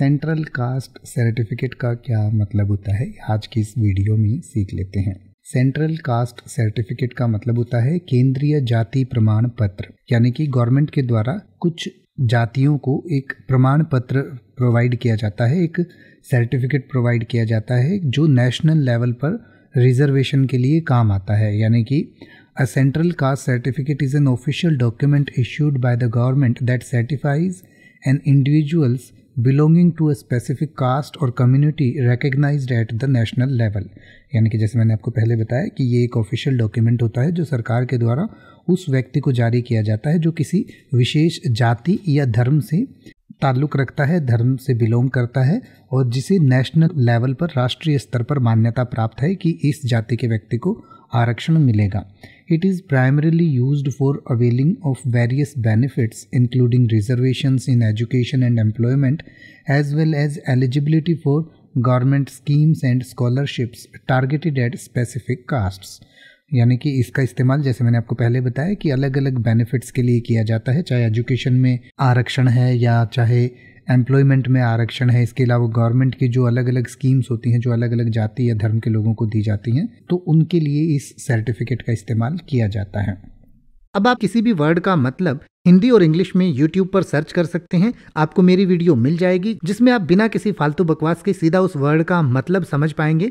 central caste certificate का क्या मतलब होता है आज की इस वीडियो में सीख लेते हैं सेंट्रल कास्ट सर्टिफिकेट का मतलब होता है केंद्रीय जाति प्रमाण पत्र यानी कि गवर्नमेंट के द्वारा कुछ जातियों को एक प्रमाण पत्र प्रोवाइड किया जाता है एक सर्टिफिकेट प्रोवाइड किया जाता है जो नेशनल लेवल पर रिजर्वेशन के लिए काम आता है यानी कि a central caste certificate is an official document issued by the government that certifies an individuals belonging to a specific caste or community recognise at the national level यानी कि जैसे मैंने आपको पहले बताया कि ये एक ऑफिशियल डॉक्यूमेंट होता है जो सरकार के द्वारा उस व्यक्ति को जारी किया जाता है जो किसी विशेष जाति या धर्म से ताल्लुक रखता है धर्म से बिलोंग करता है और जिसे नेशनल लेवल पर राष्ट्रीय स्तर पर मान्यता प्राप्त है कि इस जाति के व्यक्ति को आरक्षण मिलेगा it is primarily use for availing of various benefits including reservation in education and employment as well as eligibility for government schemes and scholarships targeted at specific castes यानी कि इसका इस्तेमाल जैसे मैंने आपको पहले बताया कि अलग अलग बेनिफिट्स के लिए किया जाता है चाहे एजुकेशन में आरक्षण है या चाहे एम्प्लॉयमेंट में आरक्षण है इसके अलावा गवर्नमेंट की जो अलग अलग स्कीम्स होती हैं जो अलग अलग जाति या धर्म के लोगों को दी जाती हैं तो उनके लिए इस सर्टिफिकेट का इस्तेमाल किया जाता है अब आप किसी भी वर्ड का मतलब हिंदी और इंग्लिश में YouTube पर सर्च कर सकते हैं आपको मेरी वीडियो मिल जाएगी जिसमें आप बिना किसी फालतू बकवास के सीधा उस वर्ड का मतलब समझ पाएंगे